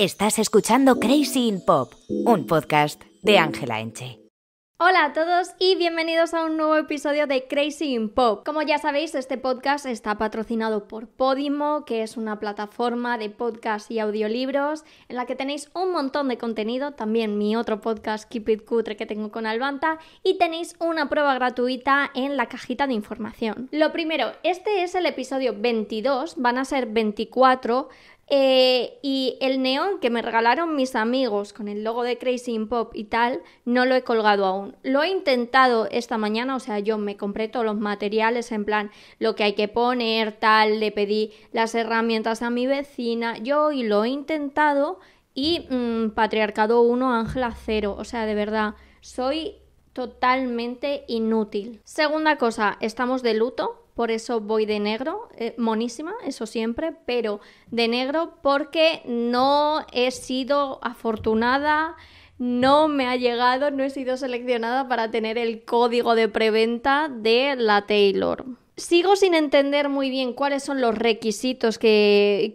Estás escuchando Crazy in Pop, un podcast de Ángela Enche. Hola a todos y bienvenidos a un nuevo episodio de Crazy in Pop. Como ya sabéis, este podcast está patrocinado por Podimo, que es una plataforma de podcasts y audiolibros en la que tenéis un montón de contenido, también mi otro podcast Keep It Cutre que tengo con Albanta y tenéis una prueba gratuita en la cajita de información. Lo primero, este es el episodio 22, van a ser 24 eh, y el neón que me regalaron mis amigos con el logo de Crazy Pop y tal, no lo he colgado aún. Lo he intentado esta mañana, o sea, yo me compré todos los materiales en plan lo que hay que poner, tal, le pedí las herramientas a mi vecina, yo y lo he intentado y mm, Patriarcado 1, Ángela 0, o sea, de verdad, soy totalmente inútil. Segunda cosa, estamos de luto, por eso voy de negro, eh, monísima, eso siempre, pero de negro porque no he sido afortunada, no me ha llegado, no he sido seleccionada para tener el código de preventa de la Taylor. Sigo sin entender muy bien cuáles son los requisitos que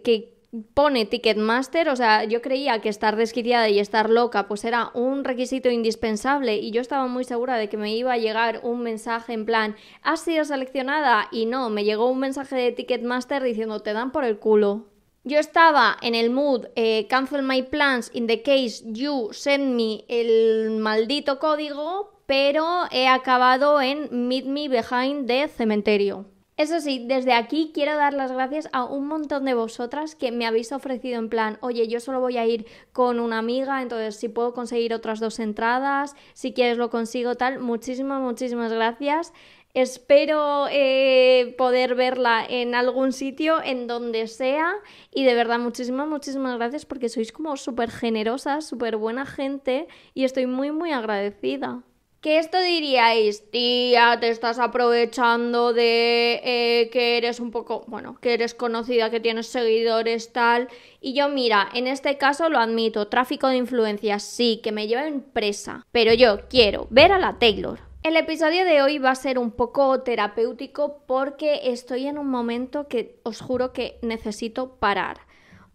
pone Ticketmaster, o sea, yo creía que estar desquiciada y estar loca pues era un requisito indispensable y yo estaba muy segura de que me iba a llegar un mensaje en plan, has sido seleccionada y no, me llegó un mensaje de Ticketmaster diciendo, te dan por el culo. Yo estaba en el mood eh, cancel my plans in the case you send me el maldito código, pero he acabado en meet me behind the cementerio. Eso sí, desde aquí quiero dar las gracias a un montón de vosotras que me habéis ofrecido en plan, oye, yo solo voy a ir con una amiga, entonces si puedo conseguir otras dos entradas, si quieres lo consigo tal, muchísimas, muchísimas gracias. Espero eh, poder verla en algún sitio, en donde sea. Y de verdad, muchísimas, muchísimas gracias porque sois como súper generosas, súper buena gente y estoy muy, muy agradecida. Que esto diríais, tía, te estás aprovechando de eh, que eres un poco, bueno, que eres conocida, que tienes seguidores, tal. Y yo, mira, en este caso lo admito, tráfico de influencias, sí, que me lleva en presa. Pero yo quiero ver a la Taylor. El episodio de hoy va a ser un poco terapéutico porque estoy en un momento que os juro que necesito parar.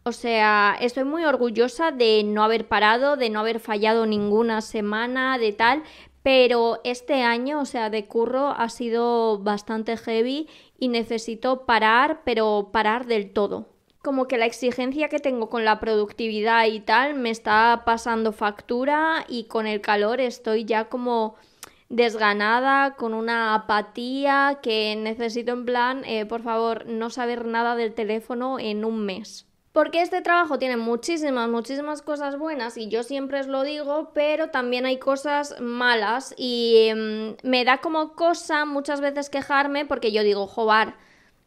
O sea, estoy muy orgullosa de no haber parado, de no haber fallado ninguna semana, de tal, pero este año, o sea, de curro ha sido bastante heavy y necesito parar, pero parar del todo. Como que la exigencia que tengo con la productividad y tal me está pasando factura y con el calor estoy ya como desganada, con una apatía que necesito en plan, eh, por favor, no saber nada del teléfono en un mes. Porque este trabajo tiene muchísimas, muchísimas cosas buenas y yo siempre os lo digo, pero también hay cosas malas y em, me da como cosa muchas veces quejarme porque yo digo, jobar,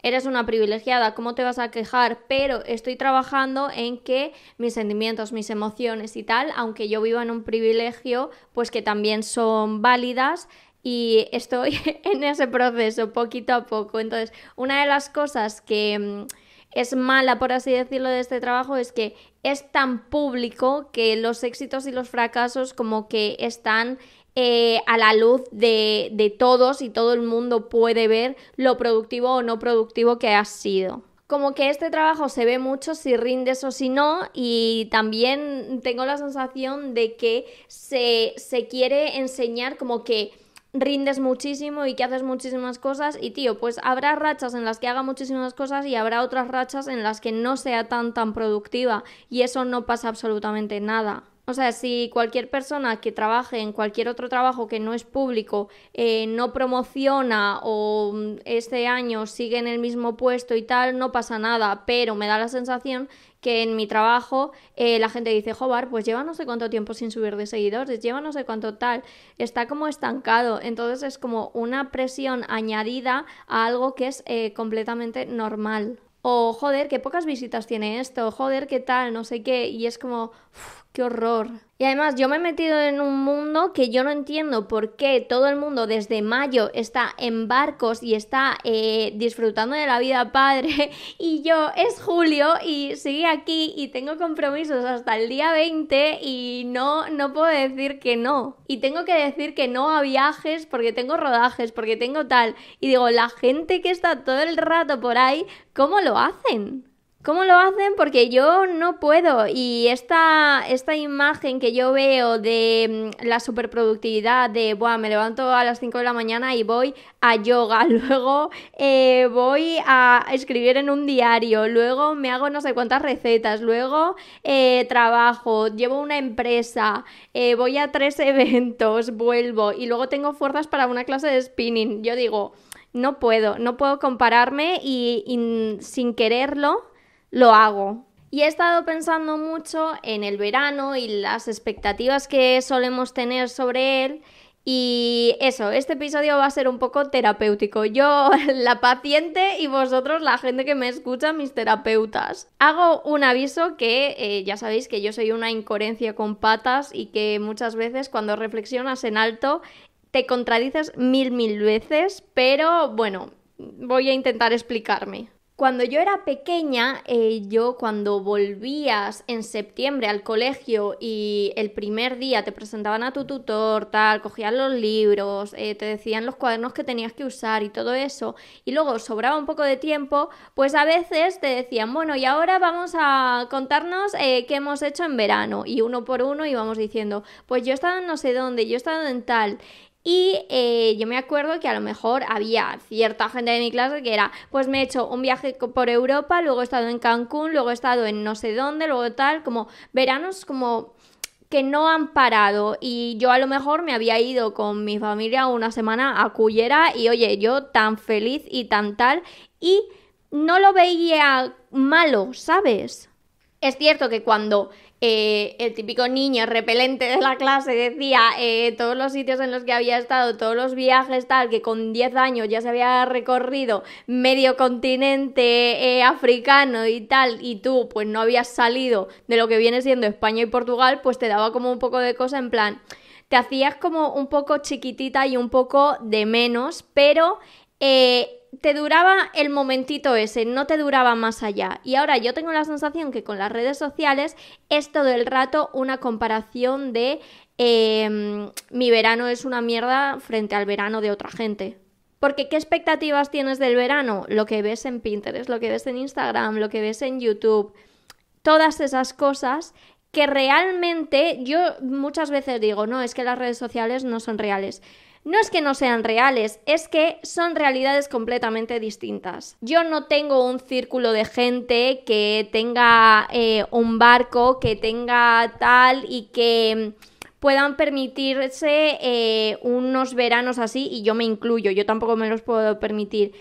eres una privilegiada, ¿cómo te vas a quejar? Pero estoy trabajando en que mis sentimientos, mis emociones y tal, aunque yo viva en un privilegio, pues que también son válidas y estoy en ese proceso poquito a poco. Entonces, una de las cosas que... Em, es mala, por así decirlo, de este trabajo es que es tan público que los éxitos y los fracasos como que están eh, a la luz de, todos y todo el mundo puede ver lo productivo o no productivo que ha sido como que este trabajo se ve mucho si rindes o si no y también tengo la sensación de que se quiere enseñar como que rindes muchísimo y que haces muchísimas cosas y tío, pues habrá rachas en las que haga muchísimas cosas y habrá otras rachas en las que no sea tan tan productiva y eso no pasa absolutamente nada. O sea, si cualquier persona que trabaje en cualquier otro trabajo que no es público eh, no promociona o mm, este año sigue en el mismo puesto y tal, no pasa nada, pero me da la sensación que en mi trabajo eh, la gente dice, Jobar, pues lleva no sé cuánto tiempo sin subir de seguidores, lleva no sé cuánto tal, está como estancado, entonces es como una presión añadida a algo que es eh, completamente normal. O joder, qué pocas visitas tiene esto, joder, qué tal, no sé qué, y es como... Qué horror. Y además yo me he metido en un mundo que yo no entiendo por qué todo el mundo desde mayo está en barcos y está eh, disfrutando de la vida padre y yo es julio y sigue aquí y tengo compromisos hasta el día 20 y no, no puedo decir que no. Y tengo que decir que no a viajes porque tengo rodajes, porque tengo tal. Y digo, la gente que está todo el rato por ahí, ¿cómo lo hacen? ¿Cómo lo hacen? Porque yo no puedo. Y esta, esta imagen que yo veo de mm, la superproductividad, de, me levanto a las 5 de la mañana y voy a yoga, luego eh, voy a escribir en un diario, luego me hago no sé cuántas recetas, luego eh, trabajo, llevo una empresa, eh, voy a tres eventos, vuelvo y luego tengo fuerzas para una clase de spinning. Yo digo, no puedo, no puedo compararme y mm, sin quererlo lo hago. Y he estado pensando mucho en el verano y las expectativas que solemos tener sobre él. Y eso, este episodio va a ser un poco terapéutico. Yo, la paciente, y vosotros, la gente que me escucha, mis terapeutas. Hago un aviso que eh, ya sabéis que yo soy una incoherencia con patas y que muchas veces cuando reflexionas en alto te contradices mil, mil veces, pero bueno, voy a intentar explicarme. Cuando yo era pequeña, eh, yo cuando volvías en septiembre al colegio y el primer día te presentaban a tu tutor, tal, cogían los libros, eh, te decían los cuadernos que tenías que usar y todo eso, y luego sobraba un poco de tiempo, pues a veces te decían, bueno, y ahora vamos a contarnos eh, qué hemos hecho en verano, y uno por uno íbamos diciendo, pues yo he estado en no sé dónde, yo he estado en tal, y eh, yo me acuerdo que a lo mejor había cierta gente de mi clase que era, pues me he hecho un viaje por Europa, luego he estado en Cancún, luego he estado en no sé dónde, luego tal, como veranos como que no han parado y yo a lo mejor me había ido con mi familia una semana a Cullera y oye, yo tan feliz y tan tal y no lo veía malo, ¿sabes? Es cierto que cuando eh, el típico niño repelente de la clase decía eh, todos los sitios en los que había estado, todos los viajes, tal, que con 10 años ya se había recorrido medio continente eh, africano y tal, y tú pues no habías salido de lo que viene siendo España y Portugal, pues te daba como un poco de cosa en plan, te hacías como un poco chiquitita y un poco de menos, pero te duraba el momentito ese, no te duraba más allá. Y ahora yo tengo la sensación que con las redes sociales es todo el rato una comparación de em, mi verano es una mierda frente al verano de otra gente. Porque ¿qué expectativas tienes del verano? Lo que ves en Pinterest, lo que ves en Instagram, lo que ves en YouTube, todas esas cosas que realmente yo muchas veces digo, no, es que las redes sociales no son reales. No es que no sean reales, es que son realidades completamente distintas. Yo no tengo un círculo de gente que tenga eh, un barco, que tenga tal y que puedan permitirse eh, unos veranos así y yo me incluyo, yo tampoco me los puedo permitir.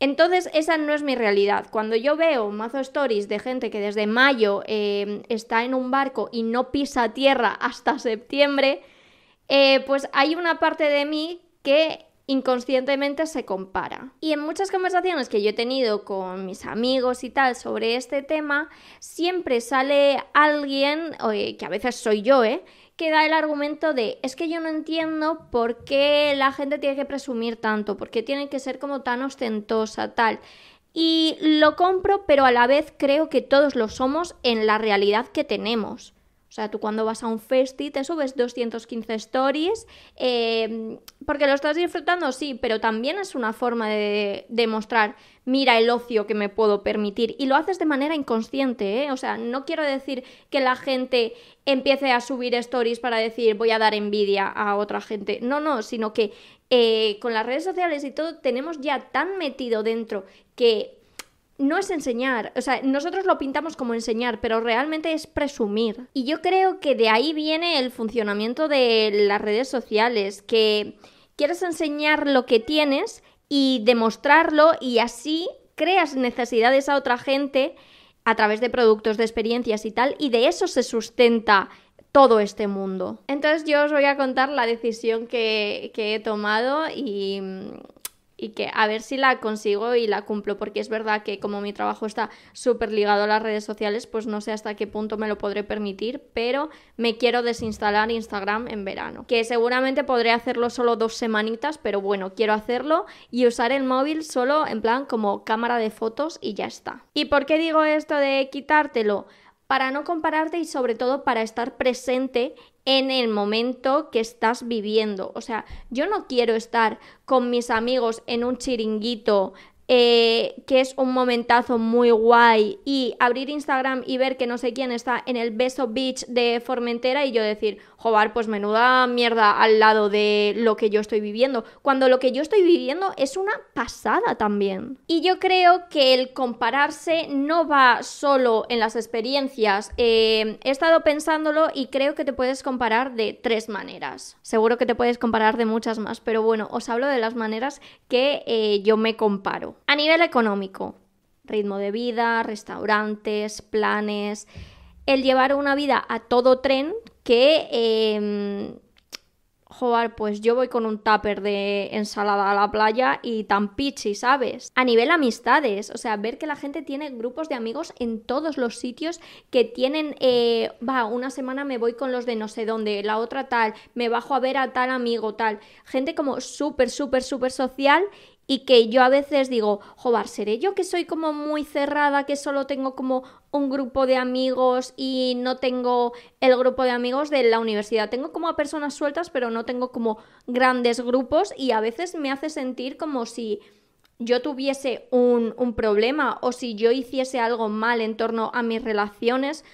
Entonces esa no es mi realidad. Cuando yo veo mazo stories de gente que desde mayo eh, está en un barco y no pisa tierra hasta septiembre, eh, pues hay una parte de mí que inconscientemente se compara. Y en muchas conversaciones que yo he tenido con mis amigos y tal sobre este tema, siempre sale alguien, que a veces soy yo, ¿eh? que da el argumento de es que yo no entiendo por qué la gente tiene que presumir tanto, por qué tiene que ser como tan ostentosa, tal. Y lo compro, pero a la vez creo que todos lo somos en la realidad que tenemos. O sea, tú cuando vas a un festi te subes 215 stories, em, porque lo estás disfrutando, sí, pero también es una forma de demostrar, mira el ocio que me puedo permitir. Y lo haces de manera inconsciente, ¿eh? O sea, no quiero decir que la gente empiece a subir stories para decir voy a dar envidia a otra gente. No, no, sino que eh, con las redes sociales y todo tenemos ya tan metido dentro que no es enseñar, o sea, nosotros lo pintamos como enseñar, pero realmente es presumir. Y yo creo que de ahí viene el funcionamiento de las redes sociales, que quieres enseñar lo que tienes y demostrarlo y así creas necesidades a otra gente a través de productos, de experiencias y tal, y de eso se sustenta todo este mundo. Entonces yo os voy a contar la decisión que, que he tomado y y que a ver si la consigo y la cumplo, porque es verdad que como mi trabajo está súper ligado a las redes sociales, pues no sé hasta qué punto me lo podré permitir, pero me quiero desinstalar Instagram en verano, que seguramente podré hacerlo solo dos semanitas, pero bueno, quiero hacerlo y usar el móvil solo en plan como cámara de fotos y ya está. ¿Y por qué digo esto de quitártelo? para no compararte y sobre todo para estar presente en el momento que estás viviendo. O sea, yo no quiero estar con mis amigos en un chiringuito eh, que es un momentazo muy guay, y abrir Instagram y ver que no sé quién está en el Beso Beach de Formentera y yo decir, joder, pues menuda mierda al lado de lo que yo estoy viviendo, cuando lo que yo estoy viviendo es una pasada también. Y yo creo que el compararse no va solo en las experiencias, eh, he estado pensándolo y creo que te puedes comparar de tres maneras. Seguro que te puedes comparar de muchas más, pero bueno, os hablo de las maneras que eh, yo me comparo. A nivel económico, ritmo de vida, restaurantes, planes, el llevar una vida a todo tren que... Em, joder, pues yo voy con un tupper de ensalada a la playa y tan pichi, ¿sabes? A nivel amistades, o sea, ver que la gente tiene grupos de amigos en todos los sitios que tienen, eh, va, una semana me voy con los de no sé dónde, la otra tal, me bajo a ver a tal amigo, tal. Gente como súper, súper, súper social y que yo a veces digo, joder, seré yo que soy como muy cerrada, que solo tengo como un grupo de amigos y no tengo el grupo de amigos de la universidad. Tengo como a personas sueltas, pero no tengo como grandes grupos y a veces me hace sentir como si yo tuviese un, problema o si yo hiciese algo mal en torno a mis relaciones.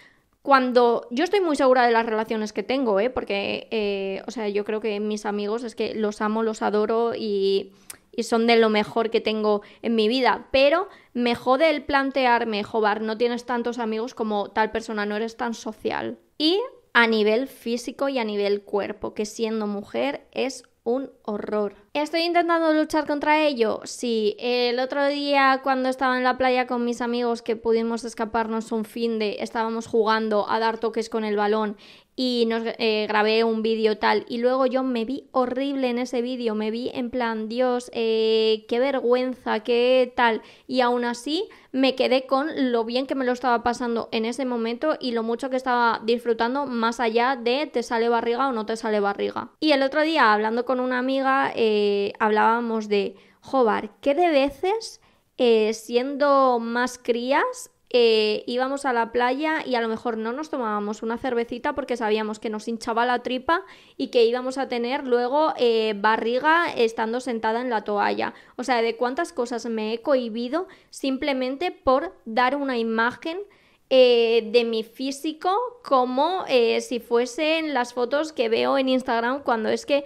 Cuando yo estoy muy segura de las relaciones que tengo, ¿eh? porque, eh, o sea, yo creo que mis amigos es que los amo, los adoro y y son de lo mejor que tengo en mi vida, pero me jode el plantearme, jobar no tienes tantos amigos como tal persona, no eres tan social. Y a nivel físico y a nivel cuerpo, que siendo mujer es un horror. ¿Estoy intentando luchar contra ello? Sí. El otro día cuando estaba en la playa con mis amigos que pudimos escaparnos un fin de estábamos jugando a dar toques con el balón y nos eh, grabé un vídeo tal y luego yo me vi horrible en ese vídeo, me vi en plan Dios, eh, qué vergüenza, qué tal y aún así me quedé con lo bien que me lo estaba pasando en ese momento y lo mucho que estaba disfrutando más allá de te sale barriga o no te sale barriga. Y el otro día hablando con una amiga eh, eh, hablábamos de, Jobar, que de veces, eh, siendo más crías, eh, íbamos a la playa y a lo mejor no nos tomábamos una cervecita porque sabíamos que nos hinchaba la tripa y que íbamos a tener luego barriga estando sentada en la toalla. O sea, de cuántas cosas me he cohibido simplemente por dar una imagen de mi físico como si fuesen las fotos que veo en Instagram cuando es que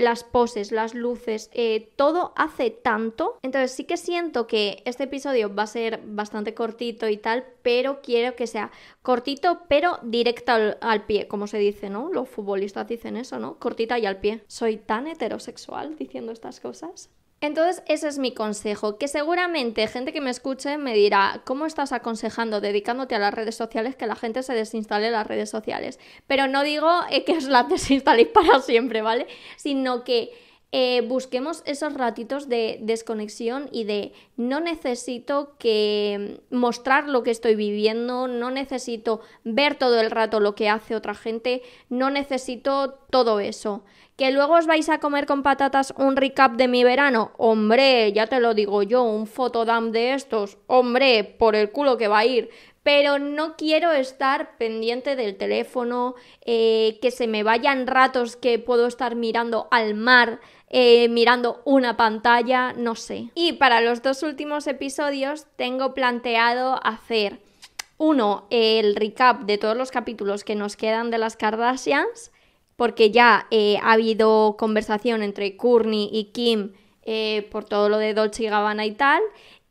las poses, las luces, eh, todo hace tanto. Entonces sí que siento que este episodio va a ser bastante cortito y tal, pero quiero que sea cortito pero directo al, pie, como se dice, ¿no? Los futbolistas dicen eso, ¿no? Cortita y al pie. Soy tan heterosexual diciendo estas cosas. Entonces, ese es mi consejo, que seguramente gente que me escuche me dirá, ¿cómo estás aconsejando dedicándote a las redes sociales que la gente se desinstale las redes sociales? Pero no digo eh, que os las desinstaléis para siempre, ¿vale? Sino que eh, busquemos esos ratitos de desconexión y de no necesito que mm, mostrar lo que estoy viviendo, no necesito ver todo el rato lo que hace otra gente, no necesito todo eso. ¿Que luego os vais a comer con patatas un recap de mi verano? Hombre, ya te lo digo yo, un photodump de estos. Hombre, por el culo que va a ir. Pero no quiero estar pendiente del teléfono, eh, que se me vayan ratos que puedo estar mirando al mar, eh, mirando una pantalla, no sé. Y para los dos últimos episodios tengo planteado hacer, uno, el recap de todos los capítulos que nos quedan de las Kardashians porque ya eh, ha habido conversación entre Courtney y Kim eh, por todo lo de Dolce y Gabbana y tal.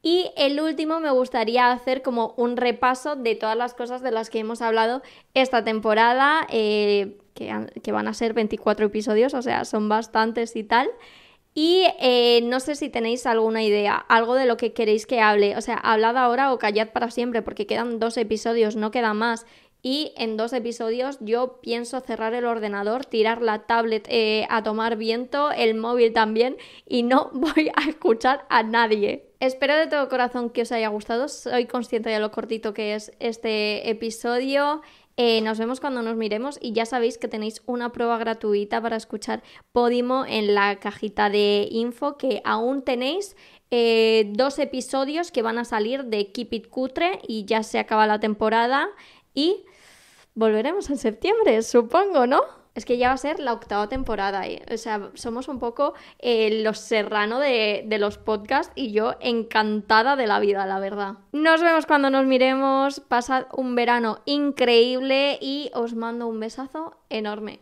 Y el último me gustaría hacer como un repaso de todas las cosas de las que hemos hablado esta temporada, eh, que, que, van a ser 24 episodios, o sea, son bastantes y tal. Y no sé si tenéis alguna idea, algo de lo que queréis que hable. O sea, hablad ahora o callad para siempre, porque quedan dos episodios, no queda más y en dos episodios yo pienso cerrar el ordenador, tirar la tablet eh, a tomar viento, el móvil también y no voy a escuchar a nadie. Espero de todo corazón que os haya gustado, soy consciente de lo cortito que es este episodio. Eh, nos vemos cuando nos miremos y ya sabéis que tenéis una prueba gratuita para escuchar Podimo en la cajita de info que aún tenéis eh, dos episodios que van a salir de Keep It Cutre y ya se acaba la temporada y Volveremos en septiembre, supongo, ¿no? Es que ya va a ser la octava temporada, ¿eh? o sea, somos un poco eh, los serrano de, los podcasts y yo encantada de la vida, la verdad. Nos vemos cuando nos miremos, pasad un verano increíble y os mando un besazo enorme.